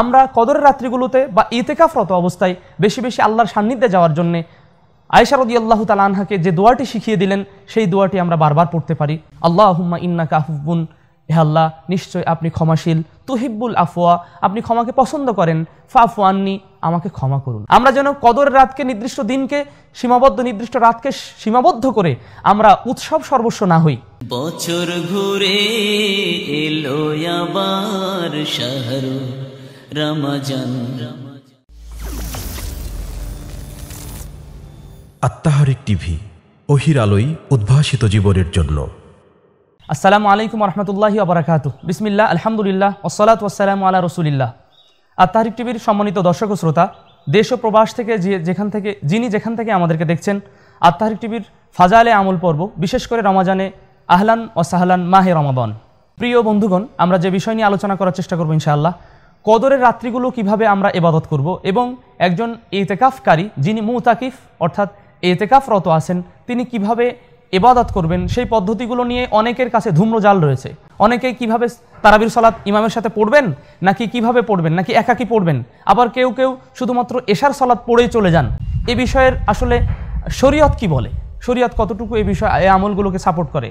আমরা কদরের রাত্রিগুলোতে বা ইতেকাফরত অবস্থায় বেশি বেশি আল্লাহর সান্নিধ্যে যাওয়ার জন্যে আয়সারদি আল্লাহ তাল আনহাকে যে দোয়াটি শিখিয়ে দিলেন সেই দোয়াটি আমরা বারবার পড়তে পারি আল্লাহ হুম্মা ইন্না কাহুবুন হে আল্লাহ নিশ্চয় আপনি ক্ষমাশীল তুহিব্বুল আফওয়া আপনি ক্ষমাকে পছন্দ করেন ফাফু আননি আমাকে ক্ষমা করুন আমরা যেন কদর রাতকে নির্দিষ্ট দিনকে সীমাবদ্ধ নির্দিষ্ট রাতকে সীমাবদ্ধ করে আমরা উৎসব সর্বস্ব না হই বছর ঘুরে এলো আবার রমজান আত্মাহারিক টিভি অহির আলোয় উদ্ভাসিত জীবনের জন্য আসসালামু আলাইকুম রহমতুল্লাহি আবরাকাত বিসমিল্লা আলহামদুলিল্লাহ ওসলাত ওসালাম আলা রসুলিল্লাহ আত্মাহারিক টিভির সম্মানিত দর্শক শ্রোতা দেশ ও প্রবাস থেকে যে যেখান থেকে যিনি যেখান থেকে আমাদেরকে দেখছেন আত্মাহারিক টিভির ফাজালে আমল পর্ব বিশেষ করে রমাজানে আহলান ও সাহলান মাহে রমাদন প্রিয় বন্ধুগণ আমরা যে বিষয় নিয়ে আলোচনা করার চেষ্টা করবো ইনশাআল্লাহ কদরের রাত্রিগুলো কিভাবে আমরা এবাদত করব এবং একজন এতেকাফকারী যিনি মুতাকিফ অর্থাৎ এতেকাফরত আছেন তিনি কিভাবে এবাদত করবেন সেই পদ্ধতিগুলো নিয়ে অনেকের কাছে ধূম্রজাল রয়েছে অনেকে কিভাবে তারাবির সালাত ইমামের সাথে পড়বেন নাকি কিভাবে পড়বেন নাকি একাকি পড়বেন আবার কেউ কেউ শুধুমাত্র এশার সালাত পড়েই চলে যান এ বিষয়ের আসলে শরীয়ত কি বলে শরীয়ত কতটুকু এ বিষয়ে আমলগুলোকে সাপোর্ট করে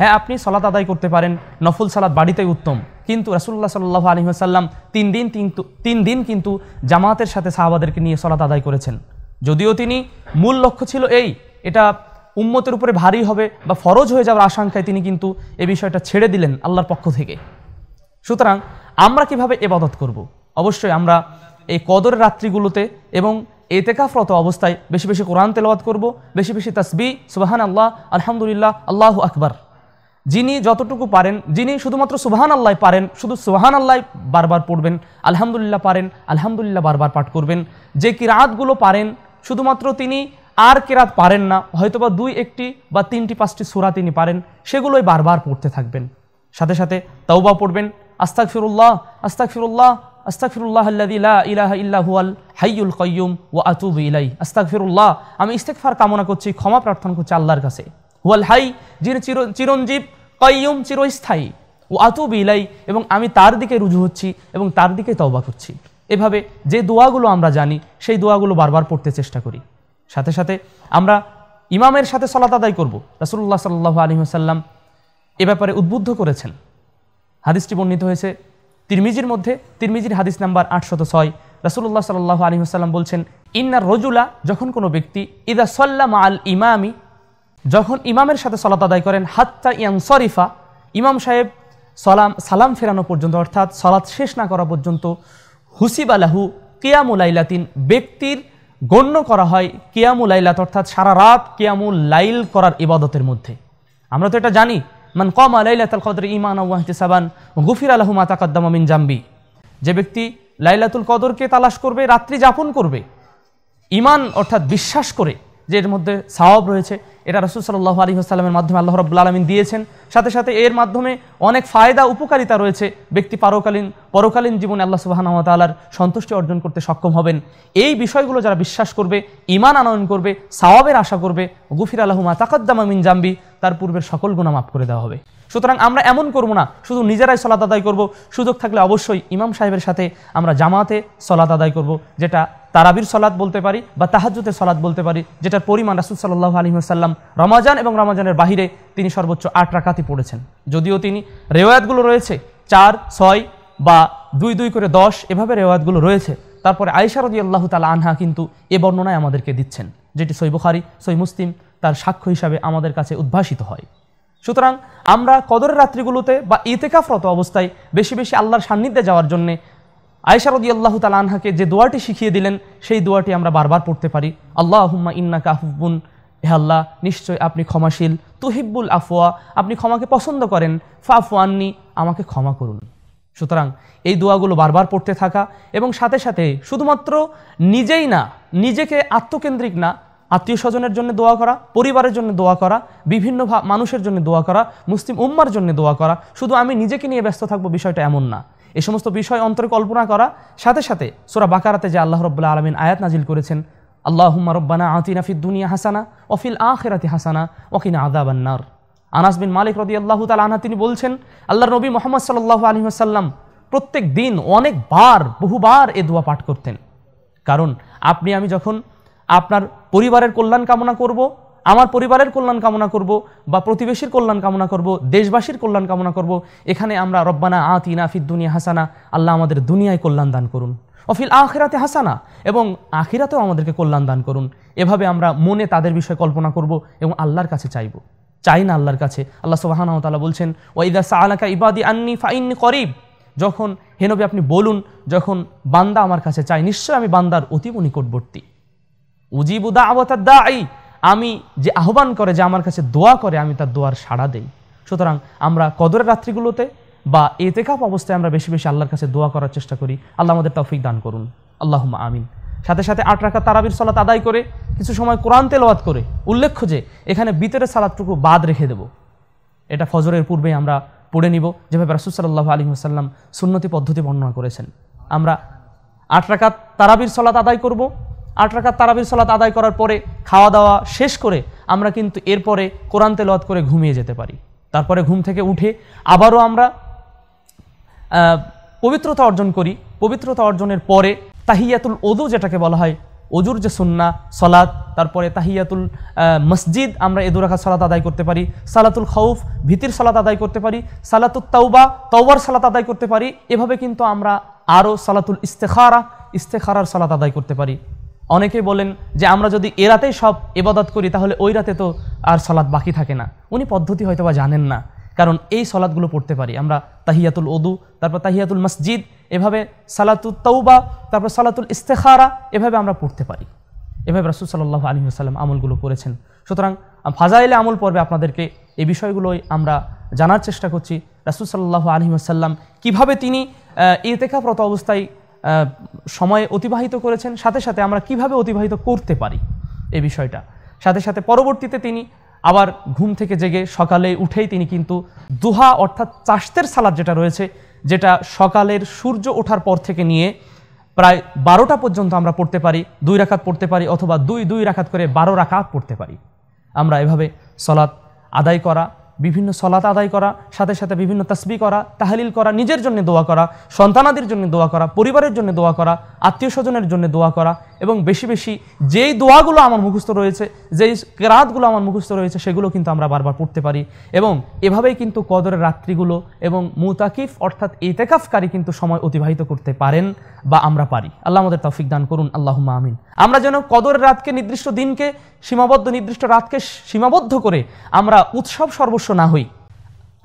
হ্যাঁ আপনি সলাত আদায় করতে পারেন নফুল সালাদ বাড়িতেই উত্তম কিন্তু রাসুল্লাহ সাল্লাহ আলহিহাসাল্লাম তিন দিন তিন দিন কিন্তু জামাতের সাথে সাহাবাদেরকে নিয়ে সলাত আদায় করেছেন যদিও তিনি মূল লক্ষ্য ছিল এই এটা উম্মতের উপরে ভারী হবে বা ফরজ হয়ে যাওয়ার আশঙ্কায় তিনি কিন্তু এ বিষয়টা ছেড়ে দিলেন আল্লাহর পক্ষ থেকে সুতরাং আমরা কিভাবে এবাদত করব। অবশ্যই আমরা এই কদর রাত্রিগুলোতে এবং এতেকাফরত অবস্থায় বেশি বেশি কোরআন তেলাওয়াত করব বেশি বেশি তাসবি সুবাহান আল্লাহ আলহামদুলিল্লাহ আল্লাহ আকবার যিনি যতটুকু পারেন যিনি শুধুমাত্র সুবহান আল্লাহ পারেন শুধু সুবহান আল্লাহ বারবার পড়বেন আলহামদুলিল্লাহ পারেন আলহামদুলিল্লাহ বারবার পাঠ করবেন যে কিরাতগুলো পারেন শুধুমাত্র তিনি আর কেরাত পারেন না হয়তোবা দুই একটি বা তিনটি পাঁচটি সুরা তিনি পারেন সেগুলোই বারবার পড়তে থাকবেন সাথে সাথে তাওবা পড়বেন আস্তাক ফিরুল্লাহ আস্তাক ফিরুল্লাহ আস্তাক ফিরুল্লাহ ইলাহ ইলাহা ইল্লাহুয়াল হাইউল কয়ুম ও আতুব ইলাই আস্তাক ফিরুল্লাহ আমি ইস্তেকফার কামনা করছি ক্ষমা প্রার্থনা করছি আল্লাহর কাছে হুয়াল হাই যিনি চির চিরঞ্জীব কয়ুম চিরস্থায়ী ও আতু বিলাই এবং আমি তার দিকে রুজু হচ্ছি এবং তার দিকে তওবা করছি এভাবে যে দোয়াগুলো আমরা জানি সেই দোয়াগুলো বারবার পড়তে চেষ্টা করি সাথে সাথে আমরা ইমামের সাথে সলাত আদায় করবো রাসুল্লাহ সাল্লাহ আলী এ ব্যাপারে উদ্বুদ্ধ করেছেন হাদিসটি বর্ণিত হয়েছে তিরমিজির মধ্যে তিরমিজির হাদিস নাম্বার আটশত ছয় রাসুল্লাহ সাল্লাহ আলী সাল্লাম বলছেন ইন্না রজুলা যখন কোনো ব্যক্তি ইদা সাল্লাম আল ইমামি যখন ইমামের সাথে সলাত আদায় করেন হাত্তা ইয়াং শরিফা ইমাম সাহেব সলাম সালাম ফেরানো পর্যন্ত অর্থাৎ সলাৎ শেষ না করা পর্যন্ত হুসিবালাহু আইলাতিন ব্যক্তির গণ্য করা হয় আইলাত অর্থাৎ সারা রাত কেয়ামুল লাইল করার ইবাদতের মধ্যে আমরা তো এটা জানি মান কম আলাইলাতাল কদর ইমান ওয়াহিতে সাবান গুফির আলাহু মাতাকাদ্দামা মিন জাম্বি যে ব্যক্তি লাইলাতুল কদরকে তালাশ করবে রাত্রি যাপন করবে ইমান অর্থাৎ বিশ্বাস করে যের মধ্যে সাওয়াব রয়েছে এটা রসুল সাল্লাহ আলী আসসালামের মাধ্যমে আল্লাহ রব্লা আলমিন দিয়েছেন সাথে সাথে এর মাধ্যমে অনেক ফায়দা উপকারিতা রয়েছে ব্যক্তি পারকালীন পরকালীন জীবনে আল্লাহ সুবাহানতালার সন্তুষ্টি অর্জন করতে সক্ষম হবেন এই বিষয়গুলো যারা বিশ্বাস করবে ইমান আনয়ন করবে সাওয়াবের আশা করবে গুফির আলহমা তাকাদ্দামা মিন জাম্বি তার পূর্বের সকল গুণা মাফ করে দেওয়া হবে সুতরাং আমরা এমন করব না শুধু নিজেরাই সলাত আদায় করব সুযোগ থাকলে অবশ্যই ইমাম সাহেবের সাথে আমরা জামাতে সলাত আদায় করব যেটা তারাবির সলাদ বলতে পারি বা তাহাজুতের সলাদ বলতে পারি যেটার পরিমাণ রাসুল সাল্লাহ সাল্লাম রমাজান এবং রমাজানের বাহিরে তিনি সর্বোচ্চ আট রাকাতি পড়েছেন যদিও তিনি রেওয়ায়াতগুলো রয়েছে চার ছয় বা দুই দুই করে দশ এভাবে রেওয়াতগুলো রয়েছে তারপরে আয়সারদি আল্লাহ তালা আনহা কিন্তু এ বর্ণনায় আমাদেরকে দিচ্ছেন যেটি সই বুখারি সই মুসলিম তার সাক্ষ্য হিসাবে আমাদের কাছে উদ্ভাসিত হয় সুতরাং আমরা কদরের রাত্রিগুলোতে বা ইতেকাফরত অবস্থায় বেশি বেশি আল্লাহর সান্নিধ্যে যাওয়ার জন্যে আয়সারদি আল্লাহ তাল আনহাকে যে দোয়াটি শিখিয়ে দিলেন সেই দোয়াটি আমরা বারবার পড়তে পারি আল্লাহ আহম্মা ইন্না কাহুবুন হে আল্লাহ নিশ্চয় আপনি ক্ষমাশীল তুহিব্বুল আফওয়া আপনি ক্ষমাকে পছন্দ করেন ফাফওয়ান্নি আমাকে ক্ষমা করুন সুতরাং এই দোয়াগুলো বারবার পড়তে থাকা এবং সাথে সাথে শুধুমাত্র নিজেই না নিজেকে আত্মকেন্দ্রিক না আত্মীয় স্বজনের জন্য দোয়া করা পরিবারের জন্য দোয়া করা বিভিন্ন মানুষের জন্য দোয়া করা মুসলিম উম্মার জন্য দোয়া করা শুধু আমি নিজেকে নিয়ে ব্যস্ত থাকবো বিষয়টা এমন না এ সমস্ত বিষয় অন্তরে কল্পনা করা সাথে সাথে সোরা বাকারাতে যে আল্লাহ রব্লা আলমিন আয়াত নাজিল করেছেন আল্লাহুম্মা রব্বানা আতিনা ফিদ দুনিয়া হাসানা অফিল আখেরাতি হাসানা ওকিনা আদাবান্নার আনাস বিন মালিক রদি আল্লাহ তাল আনা তিনি বলছেন আল্লাহ নবী মোহাম্মদ সাল্লাহ আলী আসাল্লাম প্রত্যেক দিন অনেকবার বহুবার এ দোয়া পাঠ করতেন কারণ আপনি আমি যখন আপনার পরিবারের কল্যাণ কামনা করব আমার পরিবারের কল্যাণ কামনা করব বা প্রতিবেশীর কল্যাণ কামনা করব দেশবাসীর কল্যাণ কামনা করব এখানে আমরা রব্বানা আতিনা দুনিয়া হাসানা আল্লাহ আমাদের দুনিয়ায় কল্যাণ দান করুন অফিল আখিরাতে হাসানা এবং আখিরাতেও আমাদেরকে কল্যাণ দান করুন এভাবে আমরা মনে তাদের বিষয়ে কল্পনা করব এবং আল্লাহর কাছে চাইব চাই না আল্লাহর কাছে আল্লাহ সুবাহানাও তালা বলছেন ওয়াইদা আলাকা ইবাদি আন্নি ফাইন্নি করিব যখন হেনবি আপনি বলুন যখন বান্দা আমার কাছে চাই নিশ্চয় আমি বান্দার অতীব নিকটবর্তী উজিবুদা আমি যে আহ্বান করে যে আমার কাছে দোয়া করে আমি তার দোয়ার সাড়া দেই সুতরাং আমরা কদরের রাত্রিগুলোতে বা এতেকাপ অবস্থায় আমরা বেশি বেশি আল্লাহর কাছে দোয়া করার চেষ্টা করি আল্লাহ আমাদের তৌফিক দান করুন আল্লাহমা আমিন সাথে সাথে আট রাখা তারাবির সালাত আদায় করে কিছু সময় কোরআন তেলওয়াত করে উল্লেখ্য যে এখানে বিতরের সালাদটুকু বাদ রেখে দেব এটা ফজরের পূর্বেই আমরা পড়ে নিব যেভাবে রাসুসাল্লাহ আলী হাসাল্লাম সুন্নতি পদ্ধতি বর্ণনা করেছেন আমরা আট রাখা তারাবির সলাত আদায় করব আট রাকাত তারাবির সলাত আদায় করার পরে খাওয়া দাওয়া শেষ করে আমরা কিন্তু এরপরে কোরআন তেলত করে ঘুমিয়ে যেতে পারি তারপরে ঘুম থেকে উঠে আবারও আমরা পবিত্রতা অর্জন করি পবিত্রতা অর্জনের পরে তাহিয়াতুল ওদু যেটাকে বলা হয় অজুর যে সুন্না সলাদ তারপরে তাহিয়াতুল মসজিদ আমরা এদুরাখা সালাত সলাত আদায় করতে পারি সালাতুল খৌফ ভীতির সালাত আদায় করতে পারি সালাতুল তাওবা তৌবার সালাত আদায় করতে পারি এভাবে কিন্তু আমরা আরও সালাতুল ইস্তেখারা ইস্তেখারার সালাত আদায় করতে পারি অনেকে বলেন যে আমরা যদি এ রাতেই সব এবাদত করি তাহলে ওই রাতে তো আর সলাদ বাকি থাকে না উনি পদ্ধতি হয়তো বা জানেন না কারণ এই সলাদগুলো পড়তে পারি আমরা তাহিয়াতুল ওদু তারপর তাহিয়াতুল মসজিদ এভাবে সালাতুল তৌবা তারপর সালাতুল ইস্তেখারা এভাবে আমরা পড়তে পারি এভাবে রাসুল সাল্লাহ আলী সাল্লাম আমলগুলো করেছেন সুতরাং ফাজাইলে আমল পর্বে আপনাদেরকে এই বিষয়গুলোই আমরা জানার চেষ্টা করছি রাসুল সাল্লাহ আলী আসাল্লাম কীভাবে তিনি ইতেখাপ্রত অবস্থায় সময় অতিবাহিত করেছেন সাথে সাথে আমরা কিভাবে অতিবাহিত করতে পারি এ বিষয়টা সাথে সাথে পরবর্তীতে তিনি আবার ঘুম থেকে জেগে সকালে উঠেই তিনি কিন্তু দুহা অর্থাৎ চাষতের সালাদ যেটা রয়েছে যেটা সকালের সূর্য ওঠার পর থেকে নিয়ে প্রায় বারোটা পর্যন্ত আমরা পড়তে পারি দুই রাখাত পড়তে পারি অথবা দুই দুই রাখাত করে বারো রাখাত পড়তে পারি আমরা এভাবে সলাৎ আদায় করা বিভিন্ন সলাত আদায় করা সাথে সাথে বিভিন্ন তসবি করা তাহলিল করা নিজের জন্য দোয়া করা সন্তানাদের জন্য দোয়া করা পরিবারের জন্য দোয়া করা আত্মীয় স্বজনের জন্য দোয়া করা এবং বেশি বেশি যেই দোয়াগুলো আমার মুখস্থ রয়েছে যেই কেরাতগুলো আমার মুখস্থ রয়েছে সেগুলো কিন্তু আমরা বারবার পড়তে পারি এবং এভাবেই কিন্তু কদরের রাত্রিগুলো এবং মুতাকিফ অর্থাৎ ইতেকাফকারী কিন্তু সময় অতিবাহিত করতে পারেন বা আমরা পারি আল্লাহ আমাদের তৌফিক দান করুন আল্লাহ আমিন আমরা যেন কদরের রাতকে নির্দিষ্ট দিনকে সীমাবদ্ধ নির্দিষ্ট রাতকে সীমাবদ্ধ করে আমরা উৎসব সর্বস্ব না হই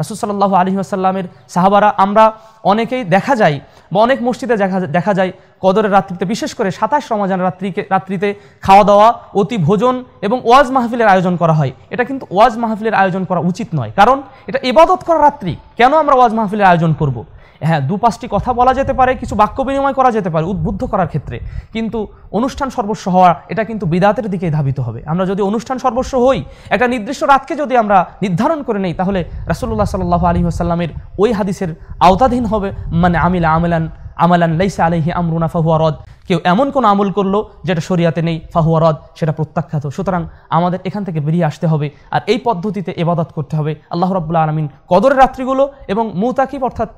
রাসুসাল্লাহ আলী আসাল্লামের সাহাবারা আমরা অনেকেই দেখা যায় বা অনেক মসজিদে দেখা দেখা যায় কদরের রাত্রিতে বিশেষ করে সাতাশ রমাজান রাত্রিকে রাত্রিতে খাওয়া দাওয়া অতি ভোজন এবং ওয়াজ মাহফিলের আয়োজন করা হয় এটা কিন্তু ওয়াজ মাহফিলের আয়োজন করা উচিত নয় কারণ এটা ইবাদত করা রাত্রি কেন আমরা ওয়াজ মাহফিলের আয়োজন করব। হ্যাঁ দু পাঁচটি কথা বলা যেতে পারে কিছু বাক্য বিনিময় করা যেতে পারে উদ্বুদ্ধ করার ক্ষেত্রে কিন্তু অনুষ্ঠান সর্বস্ব হওয়া এটা কিন্তু বিদাতের দিকে ধাবিত হবে আমরা যদি অনুষ্ঠান সর্বস্ব হই একটা নির্দিষ্ট রাতকে যদি আমরা নির্ধারণ করে নেই তাহলে রাসুল্লাহ সাল্লাহ আলী আসাল্লামের ওই হাদিসের আওতাধীন হবে মানে আমিলা আমেলান আমালান লাইসা আলহি আমরুনা রদ কেউ এমন কোনো আমল করলো যেটা শরিয়াতে নেই রদ সেটা প্রত্যাখ্যাত সুতরাং আমাদের এখান থেকে বেরিয়ে আসতে হবে আর এই পদ্ধতিতে এবাদত করতে হবে আল্লাহ রব্লা আলমিন কদরের রাত্রিগুলো এবং মুতাকিব অর্থাৎ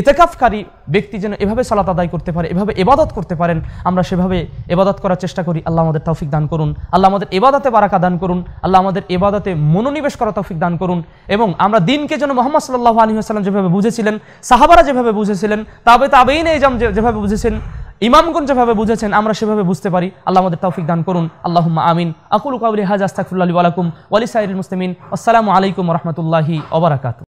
এতেকাফকারী ব্যক্তি যেন এভাবে সালাত আদায় করতে পারে এভাবে এবাদত করতে পারেন আমরা সেভাবে এবাদত করার চেষ্টা করি আল্লাহ আমাদের তৌফিক দান করুন আল্লাহ আমাদের এবাদতে বারাকা দান করুন আল্লাহ আমাদের এবাদতে মনোনিবেশ করা তৌফিক দান করুন এবং আমরা দিনকে যেন মোহাম্মদ সাল্লাহ আলী আসসালাম যেভাবে বুঝেছিলেন সাহাবারা যেভাবে বুঝেছিলেন তবে তাবেই নেই যেভাবে বুঝেছেন ইমামগঞ্জ যেভাবে বুঝেছেন আমরা সেভাবে বুঝতে পারি আল্লাহ আমাদের তৌফিক দান করুন আল্লাহ আমিন আকুল কাউলি হাজ আস্তাকুল্লাহ আলাইকুম ওয়ালি সাইরুল মুসলিমিন আসসালামু আলাইকুম রহমতুল্লাহি ওবরাকাত